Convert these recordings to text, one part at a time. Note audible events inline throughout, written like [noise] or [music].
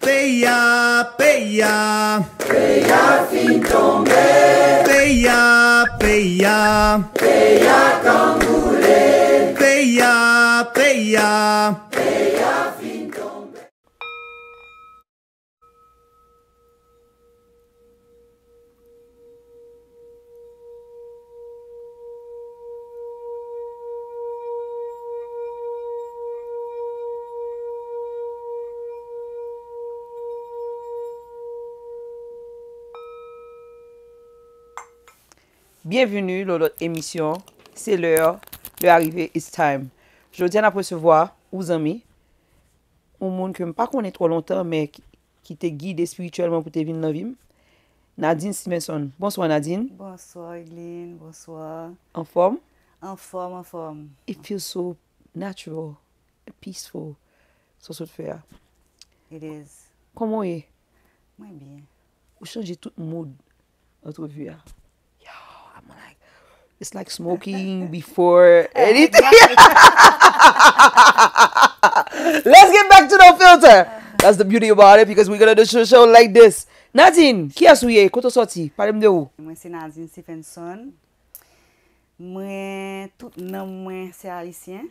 Peia, peia. Peia fim tombé. Peia, peia. Peia canguré. Peia, peia. Peia. Bienvenue l'autre émission, c'est l'heure, l'arrivée, it's time. Je vous tiens à préserver, aux amis, aux mondes qui n'aiment pas qu'on est trop longtemps, mais qui te guident spirituellement pour tes vies de la vie. Nadine Simerson, bonsoir Nadine. Bonsoir Eileen, bonsoir. En forme? En forme, en forme. It feels so natural, peaceful, ce souffle-là. It is. Comment est? Moi bien. Ou change tout le monde, notre vie, là? like, it's like smoking before anything. [laughs] Let's get back to the filter. That's the beauty about it because we're gonna do a show like this. Nadine, qui ki tu sorti? Parle-moi de vous. Moi, c'est Nadine Stephenson. Moi, tout nan mwen c'est Haitien.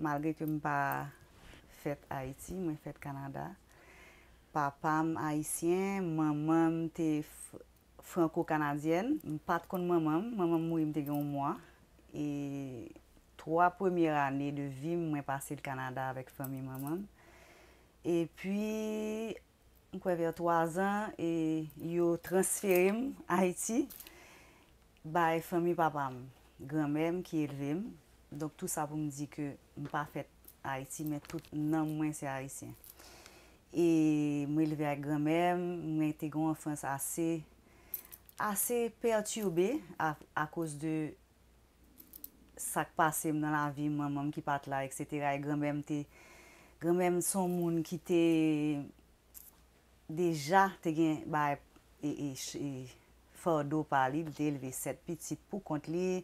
Malgre que je ne mwen pas fait Haiti, mwen fet Kanada. Papam Haitien, maman mte franco-kanadyen, m pat kon mamam, mamam m mwim te gen w mwa, e 3 premier ane de vim mwen pase l Kanada vek fami mamam, e pi, m kwe ver 3 an, e yo transferim a iti bay fami papam, granmem ki elvem, dok tout sa pou m di ke m pa fet a iti, men tout nan mwen se a iti, e m elve a granmem, m men te gen w frans ase, Ase perturbe a kouse de sak pase m nan la vi mamam ki pat la, ek setera. E granpem te, granpem son moun ki te deja te gen baye e for do pali, de leve set pit si pou kont li,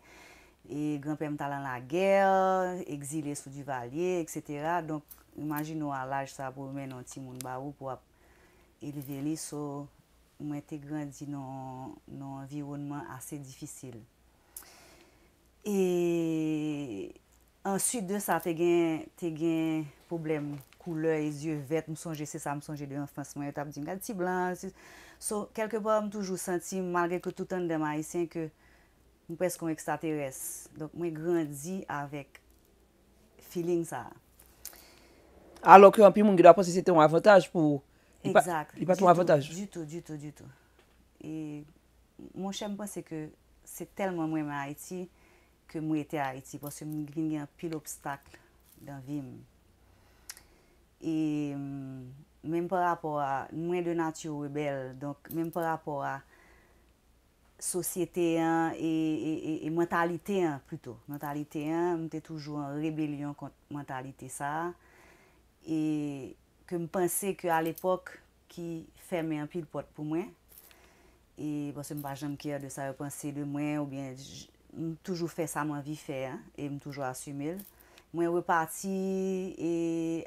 e granpem talan la ger, ek zile sou di valye, ek setera. Donk, imajin nou alaj sa pou men an ti moun barou pou ap leve li sou... mwen te grandi nan environman ase difisil. E answit de sa, te gen problem. Koule, e zye vet, mwen sonje se sa, mwen sonje de an. Fransman yo tap di, mwen gade ti blan. So, kelke pa mwen m'm toujou senti, malge ke toutan de ma, e sen ke mwen m'm pres kon ekstateres. Donk mwen grandi avek feeling sa. Alok yo, anpi mwen gida pa se se te an avantaj pou Y pa ton avantage. Du tout, du tout, du tout. Et mon chèmpe, c'est que c'est tellement moi m'a iti que m'ou eté a iti. Parce que m'ou gvinge un pile obstacle dan vi m. Et mèm par rapport a mwen de nature rebelle, donc mèm par rapport a sosyété et mentalité plutôt. Mentalité, m'wè toujou en rébellion contre mentalité ça. Et ke m panse ke al epok ki fèmè anpil pot pou mwen, e basè m pa jèm kèr de sa wè panse de mwen, oubyen m toujou fè sa m anvi fè, e m toujou asumèl. Mwen wè pati, e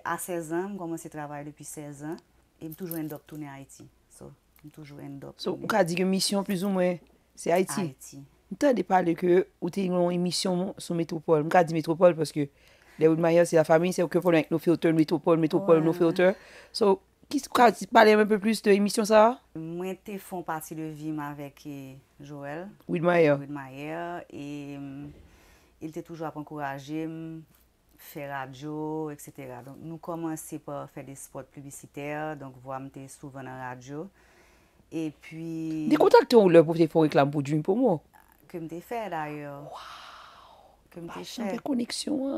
a 16 an, m komanse travay depi 16 an, e m toujou endop toune Haiti. So, m toujou endop toune. So, m ka di ke misyon plus ou mwen, se Haiti? A Haiti. M tan de pale ke ou te yon misyon sou metropol, m ka di metropol paske... Le Woodmire, se la fami, se ou ke fon ek no filter, metropole, metropole, no filter. So, kis kwa, se pale mwen pe plus te emisyon sa? Mwen te fon pati de vim avek euh, Joel. Woodmire. Woodmire, e euh, il te toujou ap ankouraje, fe radio, etc. Nou komanse pa fe de spot publiciter, donk vwa mte souvan an radio. E pi... De kontak ton lè pou te fon reklam pou djoum pou mwen? Ke mte fe, dayo. Wou!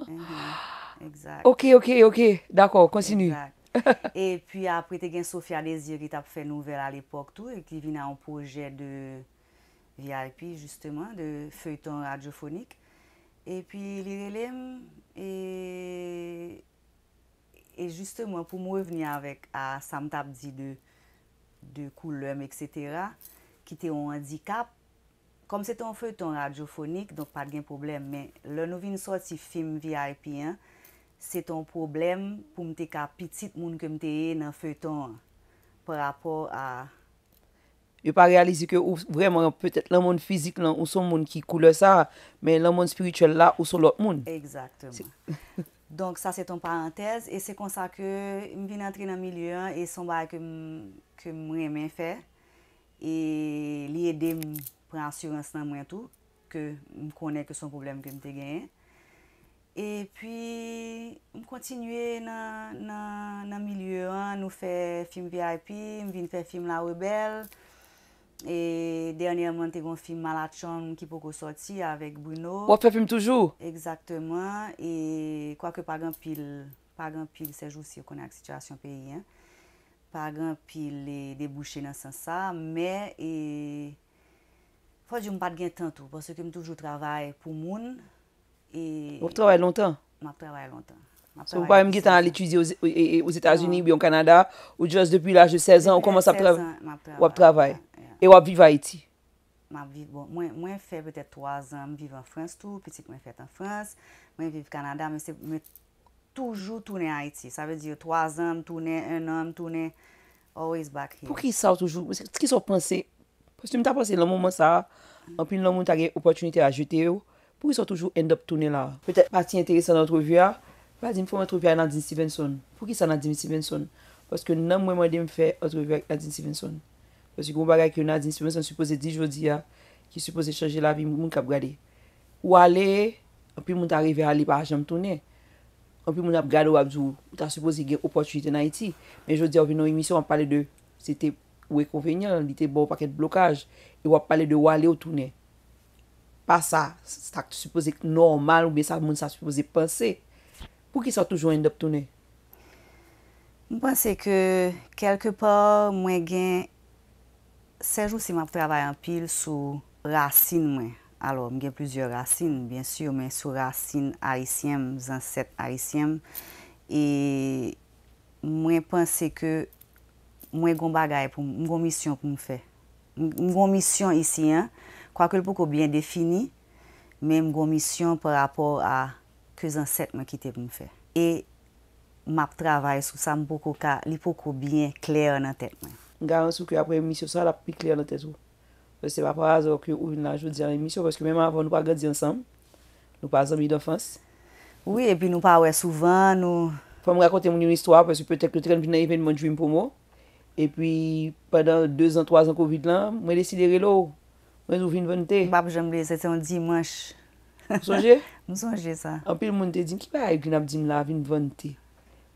Mhm. Ok, ok, ok, d'akon, konsinu. E [laughs] pi apre te gen Sofia Desir ki tap fe nouvel al epok tou, ki vi nan an proje de VIP, justeman, de feuytan radiofonik. E pi li relem, e justeman, pou mwen veni avèk, a sam tap di de koul lèm, et cetera, ki te yon handikap, kom se ton fwe ton radyofonik, donk pad gen problem, men lò nou vin sot si film VIP, se ton problem pou mte ka pitit moun ke mte e nan fwe ton po rapor a... Yo pa realize ke ou vreman pwetet lan moun fizik lan ou son moun ki koule sa, men lan moun spirituel la ou son lot moun. Exactement. Donk sa se ton parantez, e se kon sa ke m vin antre nan miliyon e son bae ke mwen men fe, e liye dem... Pren asurans nan mwen tou, ke m konen ke son problem ke m te gen. E pi, m kontinue nan nan milieu an, nou fe film VIP, m vin fe film la rebel, e dernyanman te kon film Malachon ki poko soti avèk Bruno. Wap fe film toujou? E kwa ke pa gran pil, pa gran pil sejou si yo konen ak situasyon peyi, pa gran pil e debouché nan san sa, me, e... Kwa di m pat gen tanto, pwase kem toujou travay pou moun. Wap travay lontan? M ap travay lontan. M ap travay lontan. M pa m getan al etuizi ou z Etasuni, ou yon Kanada, ou jos depi l aj de 16 an, ou koman sa travay? 16 an, m ap travay. Wap travay. E wap viv Haiti. M ap viv, mwen fe peutet 3 an, m viv an Frans tou, piti mwen fet an Frans, mwen viv Kanada, mwen toujou toune Haiti. Sa ve di yo 3 an, toune, 1 an, toune, always back here. Pwè ki sa ou toujou, pwè ki sa ou panse? Kwa se te mta pase loun moun moun sa, anpil loun moun ta ge opotunite oh. ah. non, ah, a ajete yo, pou ki sa toujou endop toune la. Petè pati enteresan anot revya, pa di m foun anot revya nan Dine Stevenson. Pou ki sa nan Dine Stevenson? Paske nan mwen mwen de m fe, anot revya nan Dine Stevenson. Paske moun bagay ki nan Dine Stevenson, soupose di jodi ya, ki soupose chanje la vi moun kap gade. Ou ale, anpil moun ta revya ali pa a janm toune. Anpil moun ap gade wap zou, ou ta soupose ge opotunite nan iti. Men jodi ya ou vi nou emisyon, anpale de, se te... ou ekonvenyen, lite bon paket blokaj, e wap pale de wale ou tounen. Pas sa, stak te supose normal, ou besa moun sa supose pense, pou ki sa toujou endop tounen? Mwen pense ke, kelke por, mwen gen, sejou si mwen travay an pil sou rasin mwen. Alo, mwen gen plusieurs rasin, bien sur, mwen sou rasin arisiem, zanset arisiem, e mwen pense ke, Mwen kon bagay pou mwen kon misyon pou mwen fè. Mwen kon misyon isi, kwa ke l pou kon byen defini, men mwen kon misyon pou rapor a kezanset mwen kite pou mwen fè. E map travay sou sa mwen pou kon ka, li pou kon byen kler nan tèt mwen. Mwen garansou ki apre misyon sa, la pou bi kler nan tèt ou. Se pa pa razo ki ouvin la jout diyan misyon, pweske mwen avon nou pa gadi ansanm, nou pa azami d'enfans. Ouye, epi nou pa wè souvan, nou... Fwa mwen rakote mwen yon istwa, pweske pweske teke tren binay evenman jwim pou mwen. E pi, padan 2 an, 3 an COVID lan, mwen lesilere lò, mwen zou vin vante. Bab jombe, se te yon dimanche. Mwen sonje? Mwen sonje sa. An pi, mwen te din ki pa yon abdin la vin vante.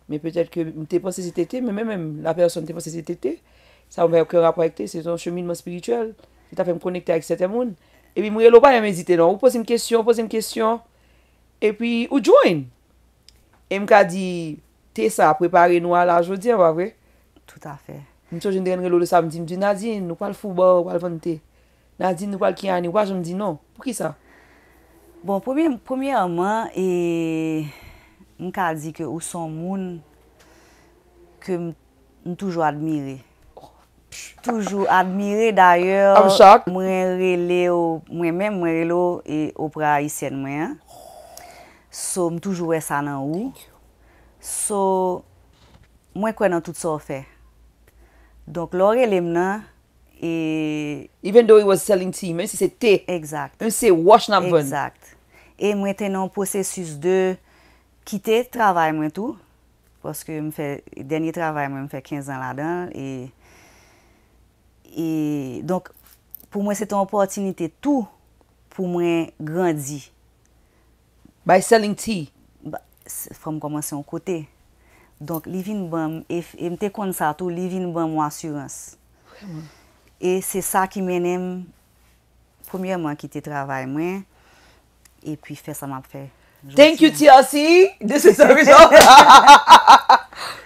Men peut-et ke mwen te pon se se te te, men men men, la person te pon se se te te, sa mwen vè akè rapo ek te, se ton chemine mwen spirituel. Se ta fè m konekte ak se te moun. E pi mwen lò pa yon mèzite, nan, ou pose mè question, pose mè question. E pi, ou join. E mwen ka di, te sa, prepare nou ala jodi, an va vwey. Tout a fè. Mwen so jen dren gen lolo sa, mwen di mwen di nadin nou kwa l fubo, kwa l vante, nadin nou kwa l kiani, waj mwen di nou, pou ki sa? Bon, pwemye amman, mwen ka di ke ou son moun ke mwen toujou admire. Oh, toujou admire, d'ayor, mwen reme mwen rele ou, mwen mè mwen rele ou, e ou pra isen mwen. So mwen toujou wè sa nan ou. So mwen kwen an tout sa wè fè. Donk lor e lem nan, e... Even though he was selling tea, mwen se se te. Exact. Mwen se wash nan voun. Exact. E mwen tenon posesus de kite travay mwen tou, poske mwen fè, denye travay mwen mwen fè 15 an la dan, e, e, donk pou mwen se ton poutinite tou pou mwen grandi. By selling tea? Ba, fèm komanse yon kotey. Donk li vin ban, e, e mte kon sa tou, li vin ban mwa asyurans. E se sa ki menem, premier man ki te travay mwen, e pi fè sa man fè. Thank you TLC! This is a reason!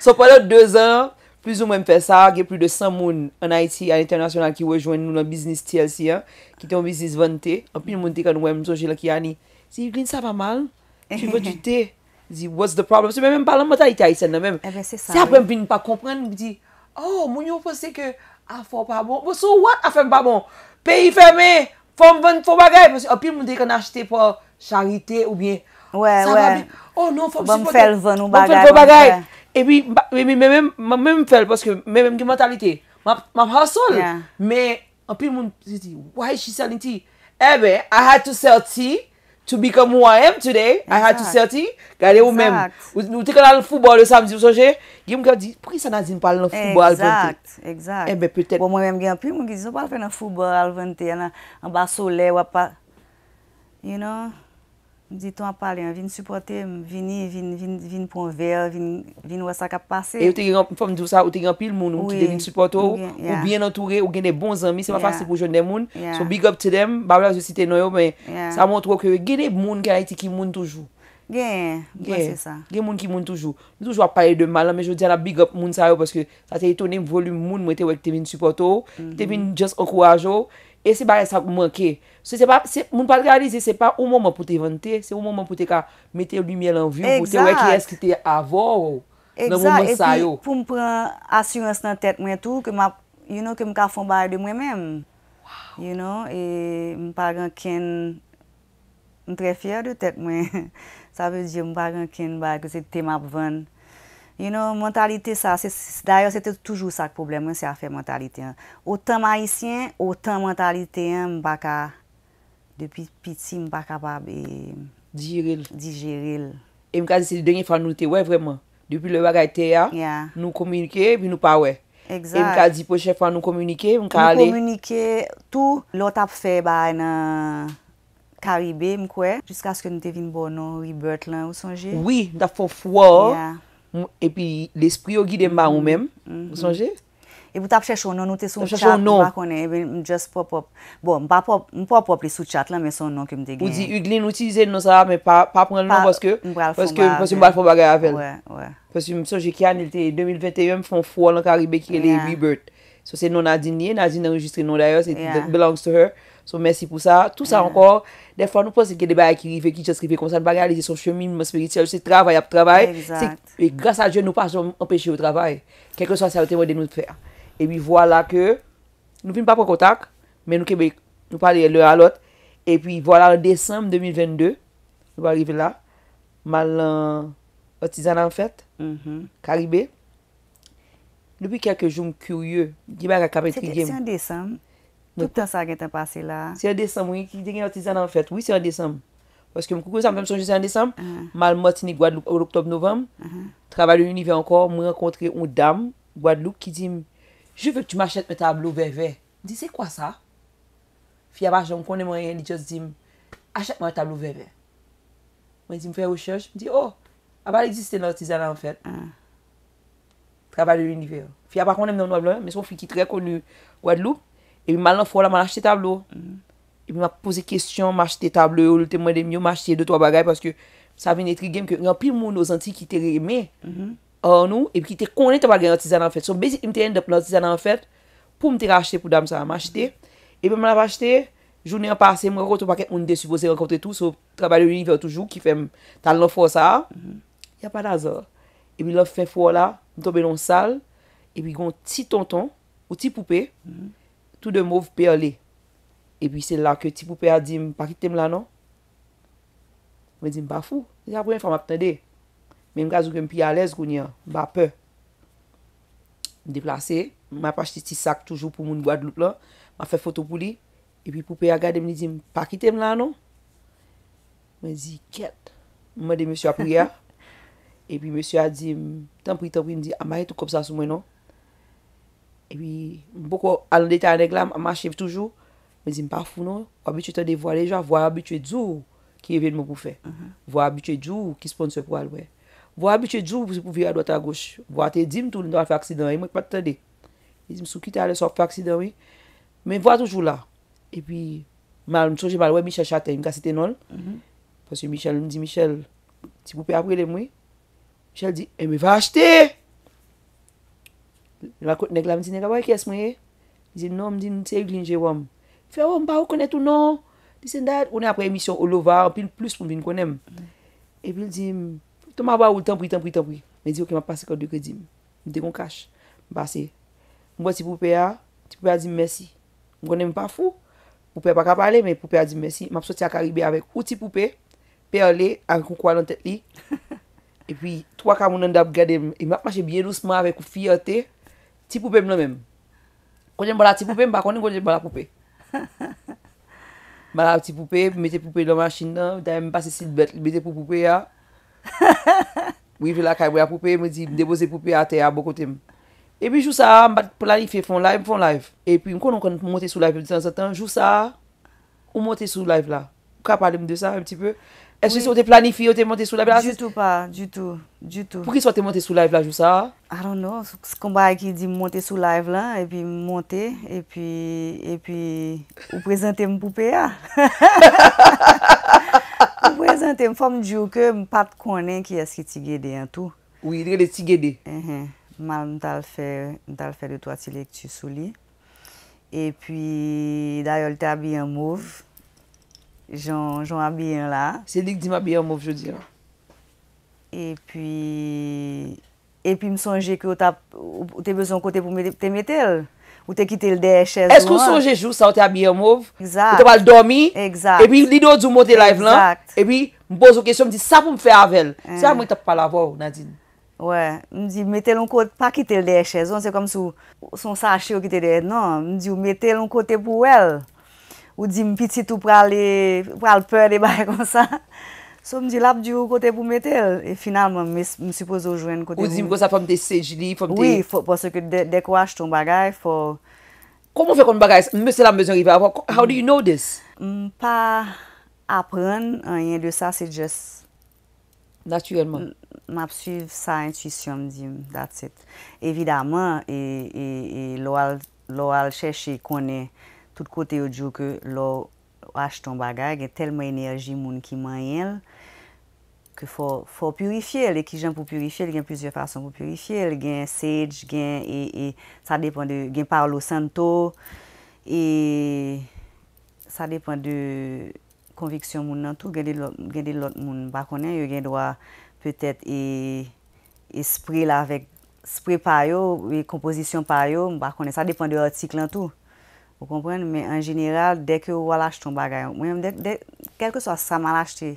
So pa la de zan, pli zou mwen fè sa, ge pli de san moun an Haiti an international ki wè jwen nou nan bisnis TLC, ki te yon bisnis vante, an pi mwen te kan wè mwen sojè la ki yani, si vin sa pa man, ki vè ti te. Zi, what's the problem? Mwen mwen palan modalite a yi sè nan mèm. Eh se ap mwen vin pa kompren, mwen bi di, oh, mwen yon fò se ke a fò pa bon. So what a fò pa bon? Peyi fè mè, fò mwen fò bagay. Opil mwen oh, dey kon achete pou charite ou bie. Ouè, ouè. Ouè, ouè. Mwen fèl zon ou bon, bagay. Bon, e bi, mwen mwen fèl, pòske mwen mwen ki modalite. Mwen mwen fò sol. Mwen, opil mwen, wè yi chè sè niti? Ebe, I had to sell tea, To become who I am today, I had to say ti, gade ou mem. Ou te kon al fubo le samzi, ou soje, gi mwen kem di, pou ki sa nazin palen al fubo al 20? Exact, exact. Ebe, peten. Pou mwen mwen gen, pi mwen ki zi, ou palen al fubo al 20, an basole wapa, you know? Di ton ap pale, vin supporte, vin pon ver, vin wak sa kap pase. E ou te gen pi l moun, ou te gen pi l moun, ou ki de vin supporte ou, ou bien antoure, ou gen de bon zami, se ma fasi pou joun de moun. So big up to dem, babla yo si te noyo, men sa montro ke we gen de moun ki a iti ki moun toujou. Gen, gen moun ki moun toujou. Toujou ap pale de malan, men joun di an ap big up moun sa yo, paske sa te etonem volume moun mwen te wek te vin supporte ou, mm-hmm. te vin just okurajo. E se ba esak mwen ke, se se pa, mwen pa realize, se se pa ou mwen mwen pote vante, se ou mwen mwen pote ka mette yon lumye lan vyo, pote weke eski te avor ou, nan mwen sa yo. Pou mwen pran asyrense nan tet mwen tou, ke mwen ka fon baye de mwen menm, you know, e mwen pa ranken, mwen tre fyer de tet mwen, sa [laughs] ve diyo mwen pa ranken baye ke se te map vante. You know, mentalite sa, d'ayò, se te toujou sa k'poblèm, se a fè mentalite an. O tan maïsien, o tan mentalite an, m'bak a, depi piti, m'bak a pa be... Dijeril. Dijeril. E m'kazi se denye fan nou te wè vreman. Depi lè wak a te ya, nou komunike, pi nou pa wè. Exact. E m'kazi poche fan nou komunike, m'kale... Nou komunike, tou, lot ap fè ba en Karibè m'kwe, jiska se ke nou te vin bonon, Hubert lan, ou sonje? Oui, ta fò fò wò. Ya. E pi l'esprit ou gide mba mm-hmm. mm-hmm. ou menm, ou sonje? E pou tap chèchou non, nou te sou chat pou bakone, e bi just pop up. Bon, mba pop up, mba pop up li sou chat la, me son non ke mde gen. Ou di, u glin, ou ti zè non sa, me pa pran non, poske mba alfou bagay avel. Poske msonje kyan, il te 2021, fon fwo, lankari bekele, rebert. So se non adin ye, nan adin narejistri non dayos, it belongs to her. So mersi pou sa. Tout sa ankor. Ah. De fwa nou pou se gen debay ki rive, ki chos rive konsan, ba realize son chemine, monsperitiyal, se travay ap travay. Gras a jen nou pa jom empeshe ou travay. Kèkè sa sa vete mwede nou fè. E mi wala ke, nou fin pa pou kontak, men nou kebe, nou pale lè alot. E pi wala december 2022, nou wale rive la, malan otizan an fèt, karibè. Dupi kèkè joun kuryè, di mwen akabè tri gem. Se te si an december, Touta sa gen te pase la. Se yon Desem, wè yon ki den yon artisan an fèt. Wè se yon Desem. Wè se yon Desem, wè yon ah. Desem, mal moti ni Gwadlouk ou l'Oktob Novam. Ah. Traval yon Univer ankor, mwen renkontre yon dam, Gwadlouk ki dim, jè vèk tu m'achèt mè tablou verve. Di, se kwa sa? Fi abak jom konen mwen yon, di jòs dim, achèt mwen tablou verve. Mwen dim, fè yon chanj, di, oh, abak existen artisan an fèt. Traval yon Univer. Fi abak konen mwen Noab Epi mal nan fwo la man achete tablo. Epi man pose kestyon, man achete tablo yo, loutè mwen de myo, man achete de to a bagay, paske sa ven etrigem ke yon pil moun nou zanti ki te reyeme, anou, epi ki te konen ta bagay nan tizan an fèt. Son bezit im te endop nan tizan an fèt, pou mte rachete pou dam sa, man achete. Epi man apachete, jounen an pase, mwen rekote wakè, mwen de supo se rekote tout, sou trabade louni vèw toujou ki fem tal nan fwo sa. Ya pa nazor. Epi lò fwe fwo la, mwen tombe nan sal, epi yon ti tonton, Tout de mouv peye li. E pi se la ke ti poupe ya di m pakite m la non. Mwen di m bafou. Mwen di apwen fwa m apten de. Men m gazou ke m piye alez kouni ya. M bapè. M deplase. M apache ti sak toujou pou moun gwa dlouk la. M afe foto pou li. E pi poupe ya gade m ni di m pakite m la non. Mwen di ket. Mwen de mèsyo apou ya. E pi mèsyo ya di. M tanpou yi tanpou yi m di amaye tou kopsa sou mwen non. E pi, mpoko alon dete an regla, machev toujou, mwen zin pa founon, wabitwè tède vwa le jwa, vwa wabitwè djou, ki evèd mwen kou fè. Vwa wabitwè djou, ki spon se pwal wè. Vwa wabitwè djou, pou se pou vye a doa ta goch. Vwa te dim tou, nou an fè aksidany, mwen pat tède. Mwen zin, msou ki tè alè sa fè aksidany. Mwen vwa toujou la. E pi, mwen choujè mal wè, Michel Chate, mwen kase tè non. Uh-huh. Ponsye Michel, mwen di Michel, ti pou pe La kote neg la mwen non, se neg awa e kes mwen ye? Dize nou mwen se yon jero mwen. Fe ou oh, mwen pa ou konet ou nou? Dize ndade ou ne apre misyon ou lovar, apil plus pou mwen konem. Mm. Epil di mwen, tou mwen wak ou tanpri tanpri tanpri. Mwen di ok mwen pase kwa dekredi mwen. Mwen dekon kache. Mwen pase, mwen bwati poupe ya, ti poupe a di mwen mersi. Mwen konem pa fou. Poupe a baka pale, mwen poupe a di mwen mersi. Mwap sot ya karibe avèk. O ti poupe, pe ale, avèk [laughs] e e ou k Ti poupè m lè mèm, konjen m wala [laughs] ti poupè m pa konjen konjen m wala poupè. M wala ti poupè, m metè poupè lèm la chine nan, dè m pasè sit bet, m metè pou poupè ya. M [laughs] wive la kaj m wè a poupè, m wè di m depose poupè a te a bo kote m. E pi jou sa, m bat planife fon laif, fon laif. E pi m konon kon m wote sou laif m di san se tan, jou sa, m wote sou laif la. M ka pale m de sa, m ti pè. Est-ce ou te planifi ou te monte sou live la? Joutou pa, joutou, joutou. Pou ki sou a te monte sou live la jousa? I don't know, skon ba a ki di monte sou live la, epi monte, epi, epi, ou prezante m poupe ya? Ah. [laughs] Ou prezante m fom djou ke m pat konen ki eski ti gede an tou. Ou yi gede ti gede? Ehe, mal m tal fe, m tal fe de to atilek ti sou li. Epi, dayol te abi an mouv. J'on abye yon la. Se li k di m'abye yon mouv, jodi. E pi... E pi m'sonje ki ou te bezon kote pou te metel. Ou te kite l'dehe chèzon. Eskou sonje jous sa ou te abye yon mouv? O te pal domi? E pi li nou d'zoumote la ev lan? E pi m'poz ou kesyon, m'di sa pou m'fe avèl? Sa mwen tap pal avò ou nadin? Ouè, m'di metel yon kote, pa kite l'dehe chèzon. Se kom sou, son sa chèyon kite l'dehe. Non, m'di ou metel yon kote pou el. Ouè, m'di ou metel yon kote pou el. Ou di m piti tou pral peur de bagay kon sa. So m di lap di ou kote pou metel. E finalman, m suppose ou jwen kote. Ou di m kosa fom te sejli, fom te... Oui, pou se ke dekouache ton bagay, pou... Komo fe kon bagay, m mese la m bezon rive? How do you know this? M pa apren, yon de sa se jes. Natyouenman. M ap suy sa intuisyon, di m. That's it. Evidaman, e, e, e lo al cheshe kone... tout kote yo djou ke lo waj ton bagay, gen telma enerji moun ki man yel, ke fo purifiye, le ki jen pou purifiye, gen pizye fason pou purifiye, gen sej, gen e, e, parlo santo, e sa depan de konviksyon moun nan tou, gen de lot moun bakone, yo gen dwa petet e, e spri la vek, spri pa yo, e kompozisyon pa yo, mou bakone, sa depan de otik lan tou. Ou kompren, men an jeneral, dek yo wala ch ton bagay. Mwen, mwen, dek, dek, kèk yo sa m ala ch te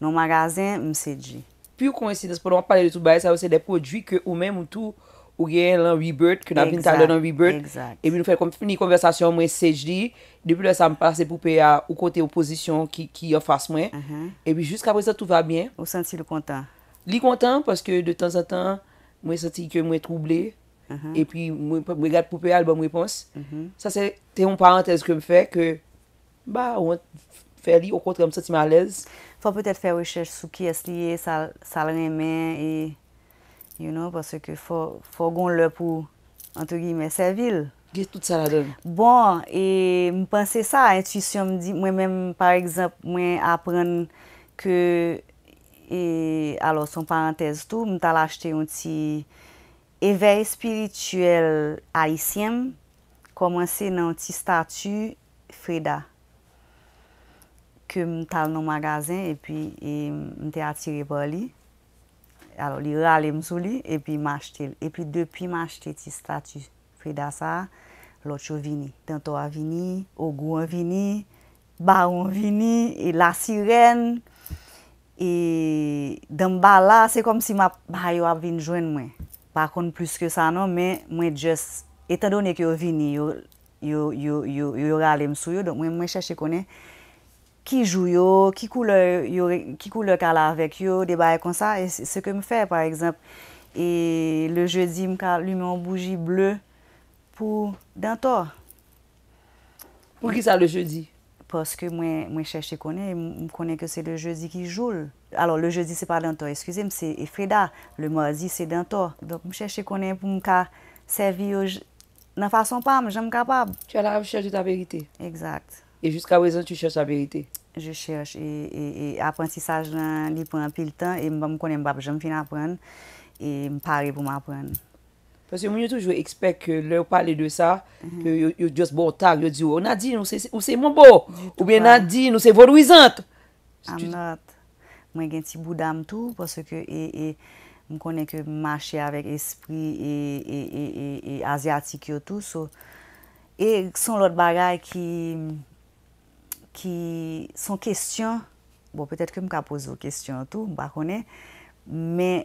nou magazen, m sè di. Pi ou kon yon sides, pou nou wap pale de tout bagay, sa wè se de prodjwi ke ou mè moun tou, ou gen lan rebert, ke nan vintade lan rebert. Exact, exact. E mi nou fè kon fini konversasyon, mwen sè di. Depi lè sa m pase pou pe a ou kote oposisyon ki yon fasse mwen. Uh-huh. E mi, jousk apè sa tout va bien. Ou santi lè kontan? Lè kontan, paske de tan sa tan, mwen santi ke mwen troublè. Uh-huh. E pi mwen gade poupe albou mwen pons. Sa uh-huh. se te yon parentez ke mwen fe, ke ba, ou an fè li, ou kontra mwen se ti malez. Fò pwè tèt fè wè chèch sou ki es liye, sa lè nè mè, e, you know, pasè ke fò goun lè pou, an tou gi mè, se vil. Gè tout sa la don. Bon, e mwen panse sa, et si si mwen di, mwen mèm, par exemple, mwen apren ke, e, alò, son parentez tou, mwen tala achete yon ti... E vey spirituel a isyem, komanse nan ti statu freda. Ke m tal nan magazen, e pi m te atire pa li. A lo li rale m sou li, e pi m achete. E pi depi m achete ti statu freda sa, lot yo vini. Tanto a vini, ogou an vini, baron vini, la sirene, e dan bala, se kom si ma bha yo avin jwen mwen. Par kont plus ke sa nan, men mwen jes, etan don ek yo vini, yo yor ale msou yo, don mwen mwen chache konen ki jou yo, ki koule kal avek yo, debaye konsa, se ke mw fe par ekzamp, e le je di mkal lume mw bouji ble pou dantor. Pou ki sa le je di? Poske mwen chèche konen, mwen konen ke se de jezi ki joul. Alors, le jezi se pa dantor, eskouze, mwen se freda, le moazi se dantor. Dok mwen chèche konen pou mwen ka servi yoj nan fason pa, mwen jan mwen kapab. Tu ala mwen chèche ta verite. Eksakte. E jusqu'a wèzen tu chèche ta verite? Je chèche, e aprensisaj nan li pou an pil tan, e mwen konen mwen apren, jan mwen fin apren, e mwen pare pou mwen apren. Fase mwen mm-hmm. yo tou jwe ekspek ke lè ou pale de sa, yo diyo s'bo otak, yo diyo, ou nan di nou se moun bo, ou bi nan di nou se volouizant. Am nat, mwen gen ti boudam tou, fase ke m konen ke mache avèk espri e asyatik yo tou, so, e son lòt bagay ki, ki, son kestyon, bon, petèt ke m ka pose ou kestyon tou, m bakonè, men,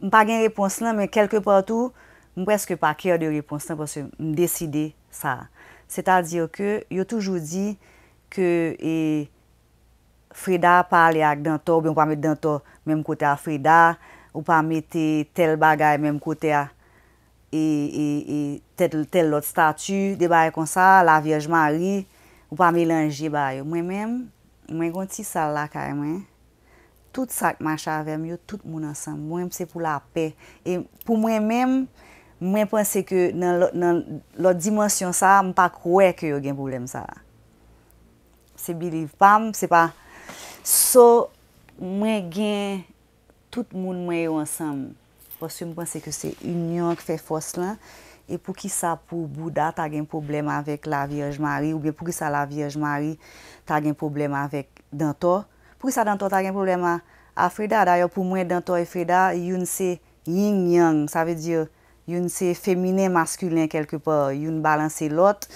M pa gen repons nan men kelke patou m preske pa kèr de repons nan pou se m deside sa. Se ta diyo ke yo toujou di ke e, freda pale ak dantou, ou pa mette dantou menm kote a freda, ou pa mette tel bagay menm kote a e, e, tel lot statu, de baye kon sa la viejman ri, ou pa me lanje baye. Mwen menm, mwen gonti sal la karemen. Tout sak macha avem yo, tout moun ansam. Mwen mse pou la pe. E pou mwen men, mwen pense ke nan lot dimensyon sa, mwen pa kwe ke yo gen problem sa. Se biliv pam, se pa. So, mwen gen tout moun mwen yo ansam. Posye mwen pense ke se union ke fe fos lan. E pou ki sa pou Bouda, ta gen problem avek la Vierge Marie. Ou pou ki sa la Vierge Marie, ta gen problem avek Danto. Pwè sa dan to ta gen problem a freda, dayo pou mwen dan to e freda, yon se yin-yang, sa ve diyo, yon se femine, maskulin kelke pa, yon balanse lot.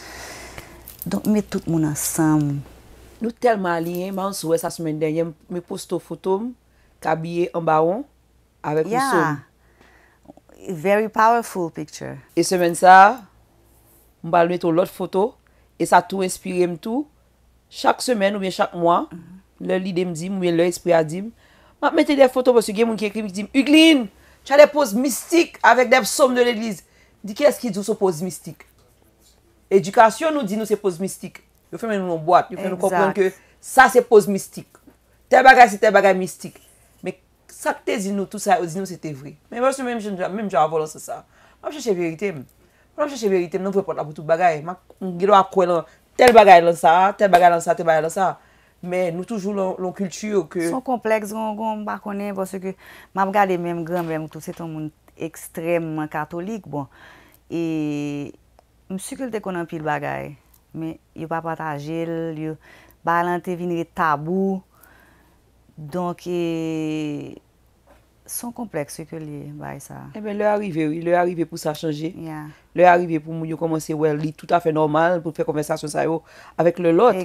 Donk me tout moun ansam. Nou telman liyen, man sou e sa semen denyen, me posto fotoum, kabiye an baron, avek ou son. Very powerful picture. E semen sa, mba lwen ton lot foto, e sa tou inspirem tou, chak semen ou bien chak mwan, mhm. Le li dem zim, ouye le espri adim. Mat mette def foto pwos yo gen moun ki ekrimik zim, Uglin, chade pose mistik avek def som de leliz. Di kes ki djou so pose mistik? Edukasyon nou di nou se pose mistik. Yo fèmè nou an boat, yo fèmè nou konpron ke sa se pose mistik. Tel bagay se tel bagay mistik. Me sakte zin nou tout sa, ou zin nou se te vwi. Men mwen jwa avon lansè sa. Man mwen chache verite m. Man mwen chache verite m, nan vwe pat apoutou bagay. Ma gilwa kwen lansè tel bagay lansè sa, tel bagay lansè sa, tel bagay lansè sa. Men, nou toujou loun kultur ke... Son kompleks gwen gwen mba konen, poske mab gade menm granbe mwen tou, se ton moun ekstrem mwen katolik, bon. E, msikil te konan pil bagay. Men, yon papat a jel, yon balan te vinire tabou. Donke, e, Son kompleks se ke li bay sa. Ebe, eh le arive pou sa chanje. Le arive pou moun yo komanse, wè, li tout afe normal pou fè konversasyon sa yo avèk lè lot.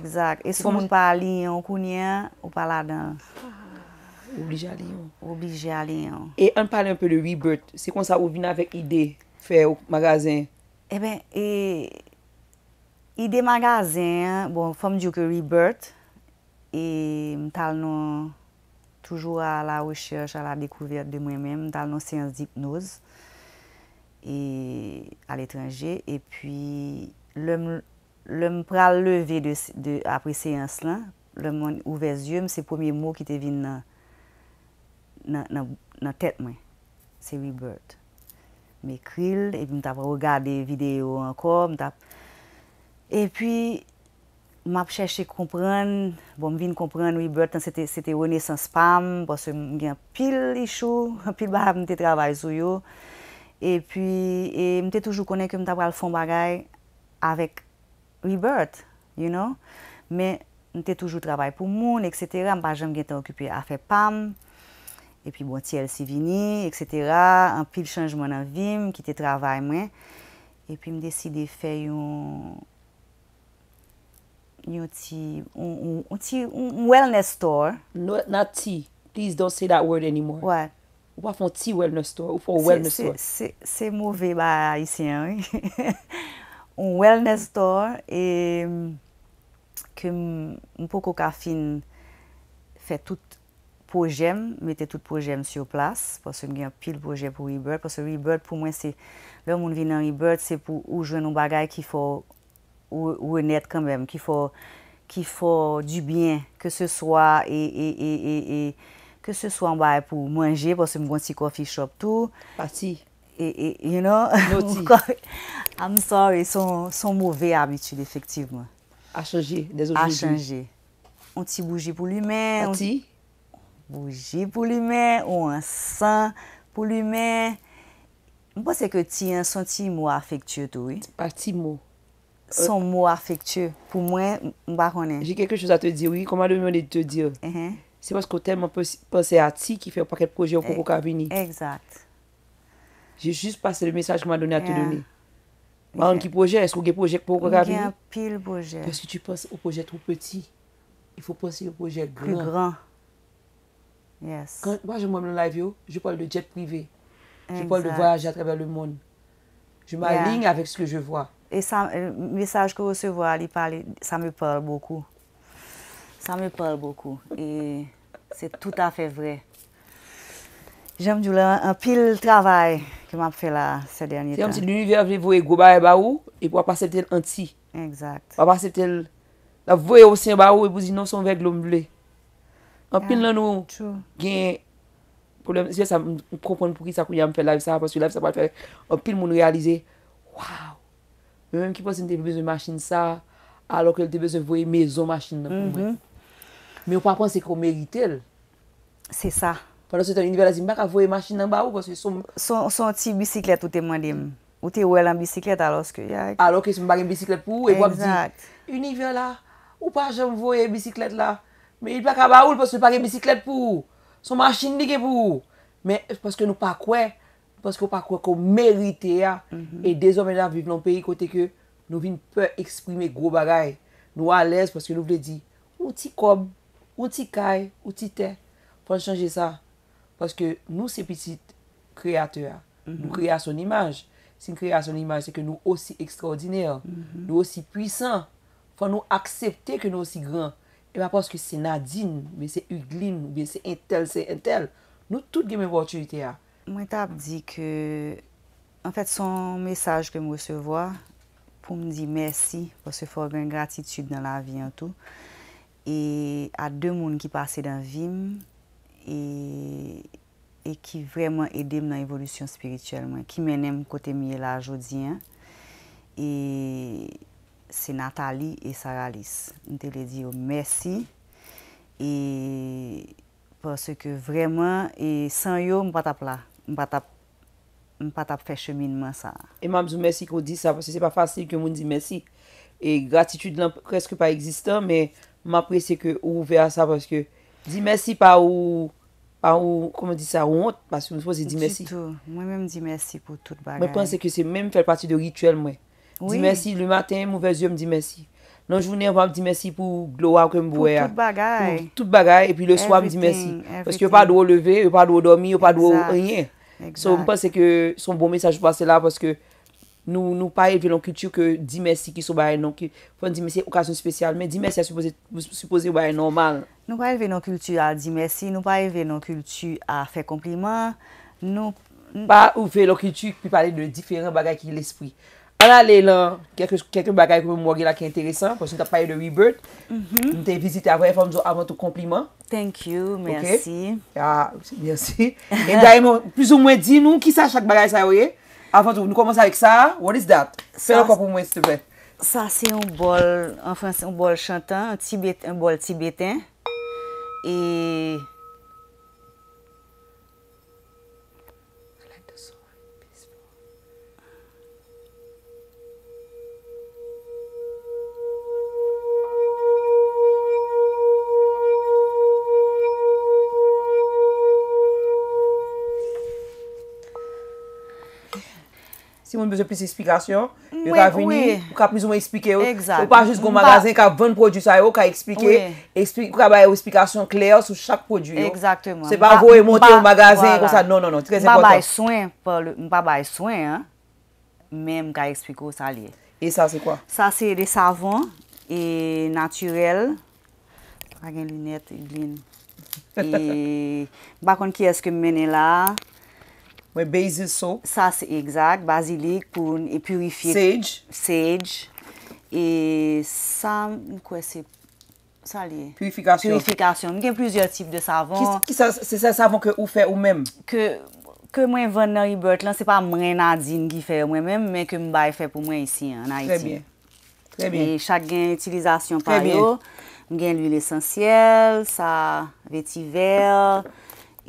E se moun pali yon kounyen ou pala dan. Ah, Oblije a li yon. Oblije a li yon. E an pali an pè le rebirth, se kon sa ou vin avèk ide fè magazen? Eh Ebe, e... Ide magazen, bon, fam diyo ke rebirth, e mtal nou... toujou a la wechèche, a la dekouverte de mwen mèm, dal nan seyans di hypnose, al etranje, epi lèm pral leve apre seyans lan, lèm an ouve zyum, se pwemye mò ki te vin nan tèt mwen, seymi bird. Mè kril, epi mta pral règade video an kon, epi mta pral règade video an kon, M ap chèche komprenn, bon m vin komprenn, wibèrt an sète wènesans pam, bo sè m gen pil ishou, [laughs] pil bab m te travay zou yo. E pi, m te toujou konen ke m tabal fon bagay avèk wibèrt, you know, me m te toujou travay pou moun, etc. M pa jèm gen te okupè a fè pam, e pi bon, tièl si vini, etc. An pil chanjman an vim, ki te travay mwen. E pi m deside fè yon... Yon ti, yon ti, yon wellness store. Not ti, please don't say that word anymore. Ou pa fon ti wellness store, ou fon wellness store. Se mouve ba isi, yon. Yon wellness store, e, ke m pou koka fin, fe tout pou jem, mete tout pou jem sou plas, pou se mwen gen pil pou jem pou e-bird, pou se e-bird pou mwen se, lè moun vi nan e-bird, se pou ou jwen nou bagay ki fo mwen, Ou enet kanbèm, ki fò Ki fò du byen Ke se swa Ke se swa mbaye pou mwenje Pò se mwen gwansi kofi shop tou Pati You know [laughs] I'm sorry, son mwove abitud efektivman A chanje On ti bouje pou lume On ti Bouje pou lume, ou an san Pou lume Mwen pwase ke ti, an son ti mwafektyo tou Pati mwou Euh, Son mot affectueux, pour moi, je J'ai quelque chose à te dire, oui, comment le de te dire. Uh-huh. C'est parce que tellement penser à ti qui fait un paquet de projets eh, au Coco Cabini. Exact. J'ai juste passé le message qu'on m'a donné à te donner. yeah. qui projet, est-ce qu'on a un projet pour Coco Cabini? Il y a un pile projet. Parce que tu penses au projet trop petit. Il faut penser au projet grand. Plus grand. Yes. Quand moi, je me live, je parle de jet privé. Je parle de voyage à travers le monde. Je m'aligne avec ce que je vois. E sa, euh, mesaj ko recevo a li pali, sa me pòl bòkou. Sa me pòl bòkou. E, se tout a fè vre. Jèm djou la, an pil travay, ke m ap fè la, se dènyetan. Se yon tit, l'univè ap vè vò e goba e ba ou, e pou ap asè tel anti. A ap asè tel, la vò e osè ba ou, e pou zi non son vè glòm blè. An pil nan nou, gen, pou lèm, se yon sa m propon pou ki sa koun yon ap fè la, sa ap asè la, an pil moun nou yalize, waw, Mè mèm ki panse mè te bez mè machin sa, alò ke lè te bez mè voye mezo machin nan pou mwen. Mè mhm. ou pa panse ki ou merite lè. Se sa. Panse ton yon nivel a zi mbak a voye machin nan ba ou. Son ti bisiklet ou te mandim. Ou te ouè lan bisiklet alòs ke yon. Alò ke se mbagen bisiklet pou, e wap di. Yon nivel a, ou pa jèm voye bisiklet la. Mè yon pek a ba ou, lè panse mbagen bisiklet pou. Son machin dike pou. Mè, panse ke nou pa kwe. Paske mhm. mhm. mhm. ou pa kwa kou merite ya. E dezomen la vive nan peri kote ke nou vin pe eksprime gro bagay. Nou alèz paske nou vle di. O ti kob, o ti kay, o ti te. Pan chanje sa. Paske nou se piti kreator. Nou krea son imaj. Sin krea son imaj se ke nou osi ekstraordinèl. Nou osi pwisan. Pan nou aksepte ke nou osi gran. E pa paske se nadin, se uglin, se entel, se entel. Nou tout gen men vwoturite ya. Mwen tap di ke, an fèt son mesaj ke m wesevoa, pou m di mersi, pò se fò gwen gratitude nan la vi an tou. E a dè moun ki pase dan vim, e, e ki vreman edem nan evolusyon spirituelman, ki menem kote mi la jodi an. E se Natali e Sara Alice. M te li di yo mersi, e pò se ke vreman, e san yo m patapla. Mpa tap fè chemine mwen sa. E mwè mzou mèsi kou di sa. Pwè se se pa fasil ke mwè mwen di mèsi. E gratitude lèm kreske pa existan. Mè mwè apresye kou ouve a sa. Pwè se se di mèsi pa ou... Pa ou... Kou mwen di sa ou ont. Mwen mwen mwen di mèsi pou tout bagay. Mwen pensè ke se mwen mwen fè pati de rituel mwen. Di mèsi le maten mwen mwen vèzi ou mwen di mèsi. Non jounè mwen mwen mwen di mèsi pou glowa kèm bouè a. Tout bagay. E pi le swa mwen di mèsi. P Sou mpase ke son bon mesaj pou ase la, paske nou pa e ve lon kultu ke di mesi ki sou baye non kultu. Fon di mesi okasyon spesyal, men di mesi a supose baye normal. Nou pa e ve lon kultu a di mesi, nou pa e ve lon kultu a fe kompliment. Pa ou fe lon kultu ki pou pale de diferent bagay ki l'espri. An alè lan, kèkè bagay pou mwagè la kè intèresan, pou sè ta paye de Weebert, nou mhm. te vizite avoye fòm zon avan tou kompliment. Thank you, merci. Ok, ah, ya, merci. E da yon, plus ou mwen di nou, ki sa chak bagay sa yoye? Afan tou, nou komanse avik sa, what is that? Fè lè kòpou mwen, sè te pwè. Sa, se yon bol, anfan se yon bol chantan, yon bol tibetan, e... mwen bezye pis ispikasyon. Mwen ka fini, mwen ka pizwen ispike yo. Ou pa jist kon magasyen ka 20 produs ayon ka ispike, kwa ba yon ispikasyon kler sou chak produs yo. Se pa vou e montè yon magasyen, mwen pa baye swen, mwen pa baye swen, mwen ka ispike yo sa li. Sa se de savon, e naturel, a gen linet, e bakon ki eske menen la, Mwen bezil so. Sa se egzak, bazilik pou purifiye. Sej. Sej. E sa, mwen e kwe se, sa li e. Purifikasyon. Purifikasyon. Mwen gen plusieurs tip de savon. Ki sa, se se savon ke ou fe ou menm? Ke, ke mwen ven nan i bot lan, se pa mwen nadine ki fe ou menm, men ke mwen baye fe pou mwen isi en Haiti. Tre bie. Tre bie. E chak gen utilizasyon pa yo. Mwen gen l'huile esensyel, sa veti verre.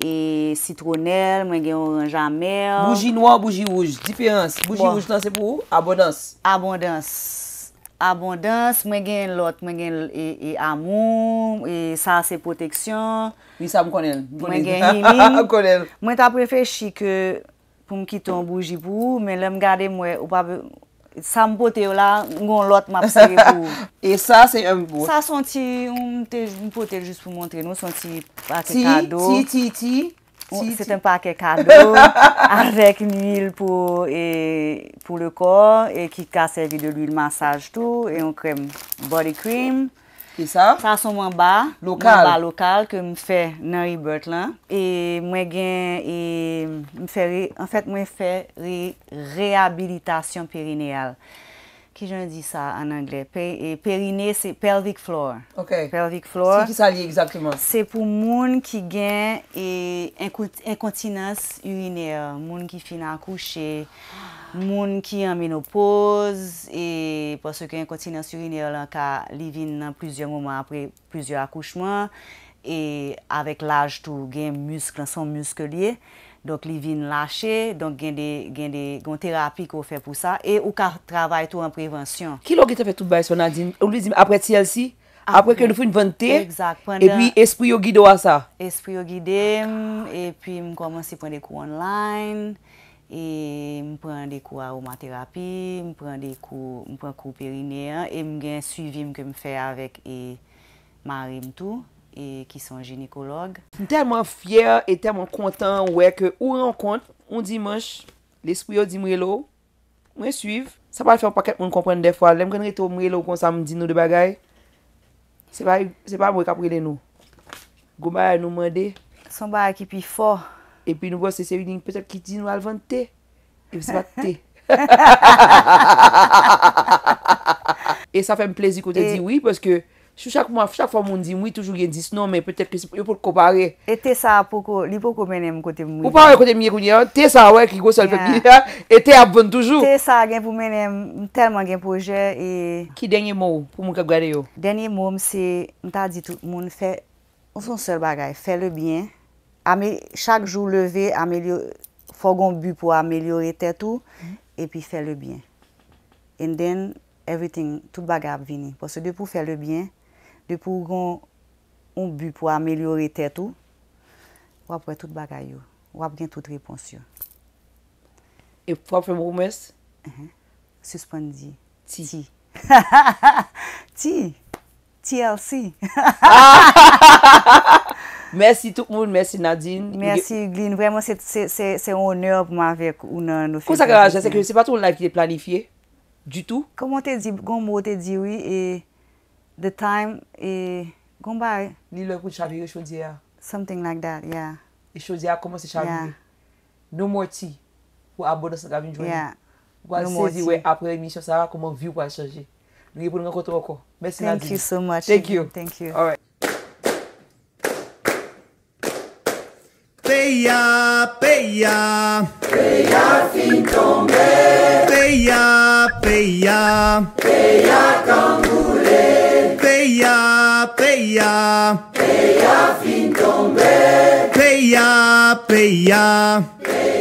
E citronel, mwen gen oranjamel. Bouji nouan, bouji ouj, diferans. Bouji bon. ouj lan se pou ou? Abondans. Abondans. Abondans, mwen gen lot. Mwen gen e amou, e sa se poteksyon. Mi sa m konen. Mwen gen [laughs] mimi. Mwen ta prefè chik pou m kiton bouji pou ou, men lèm gade mwen ou pa be... Sa mpote yo la, ngon lot mapsege [laughs] pou. E sa se mpote? Sa son ti, mpote jist pou montre nou, son ti pake kado. Ti, ti, ti, ti. Se te mpake kado, [laughs] avek mi il e, pou le kor, e ki ka sevi de l'il masaj tou, e yon krem body cream. Sa son mwen ba lokal ke mwen fe Nari Bertlan. E mwen gen, e en fèt mwen fe reabilitasyon perineal. Ki jan di sa an angle? E, perine se pelvic floor. Ok. Pelvic floor. Se ki sa liye exakriman? Se pou moun ki gen e, inkontinans urinere, moun ki fin akouche, moun ki aminopoz, e paswe ki inkontinans urinere la ka li vin nan plizye mouman apre plizye akouchman, e avek laj tou gen musk, san muske liye. Donk li vin lache, donk gen de gon terapi ko fe pou sa. E ou ka travay tou an prevensyon. Ki lo gen te fe tout bay son adin? Ou li zin apre CLC? Apre ke nou foun vante? E puis espri yo gido a sa? Espri yo gide, e puis m konmansi pon de kou online. E m pren de kou aromaterapi, m pren de kou perinean. E m gen suivi m ke m fe avèk e marim tou. e ki son genikolog. Sou telman fyer e telman kontan wè ke ou renkont, ou dimanche, le souyo di mrelo, ou en suiv, sa pa l fèm paket moun kompren de fwa, lem kon reto mrelo kon sa m di nou de bagay, se pa m wè kaprele nou. Gou mba a nou mande, son ba a ki pi fò, e pi nou bò se seri din, petèp ki di nou alvan te, ep sa pa te. [laughs] E sa fèm plezi kou te di wè, pòs ke, Chou chak fwa moun di mwi toujou gen dis nou, men petèl ki yo pou l kopare. E te sa pou kou, li pou kou menen mwen kote mwen. Ou pa wè kote mwen kou ni an, te sa wè ki kou sol pep ni an, e te ap bon toujou. Te sa gen pou menen, mwen telman gen pou jè. E- ki denye mou pou moun kap gare yo? Denye mou mse, mta di tout moun, fè, ou son sol bagay, fè le bien. Chak jou leve, amelyo, fò goun bu pou amelyo etè tou, epi fè le bien. En den, everything, tout bagay ap vini. Pò se de pou fè le bien, depo ou gon on bu pou amelyore tetou, wapwen tout bagayou, wapwen tout reponsyon. E pou wapwen mou mwes? Uh-huh. Suspondi. Ti. Ti. [laughs] Ti elsi. [laughs] Mersi tout moun, mersi Nadine. Mersi Glyn, vreman se oner pou mwavek. Kou sa graje, se kre se pa tou nan ki de planifiye? Du tou? Komon te di, gon mwo te di, oui, e... The time e gombay. Ni lò e kou chavye yo chodye ya. Something like that, yeah. E chodye ya kouman se chavye. No more tea. Ou abonan se gavin jwenni. Yeah, no more tea. Gwansi zi we apre mi syo sara kouman viw kwa chanji. Nge pounan koto wako. Thank you so much. Thank you. Thank you. Alright. Peya, peya. Peya fin tombe. Peya, peya. Peya kan mou. Peia. Peia, fin tombe. Peia, peia. peia.